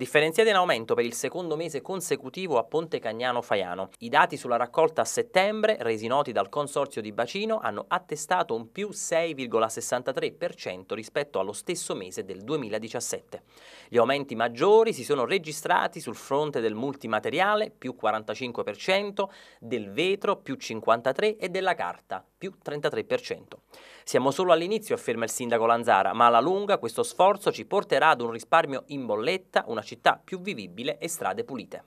differenziate in aumento per il secondo mese consecutivo a Ponte Cagnano Faiano. I dati sulla raccolta a settembre, resi noti dal Consorzio di Bacino, hanno attestato un più 6,63% rispetto allo stesso mese del 2017. Gli aumenti maggiori si sono registrati sul fronte del multimateriale, più 45%, del vetro, più 53% e della carta, più 33%. Siamo solo all'inizio, afferma il sindaco Lanzara, ma alla lunga questo sforzo ci porterà ad un risparmio in bolletta, una città più vivibile e strade pulite.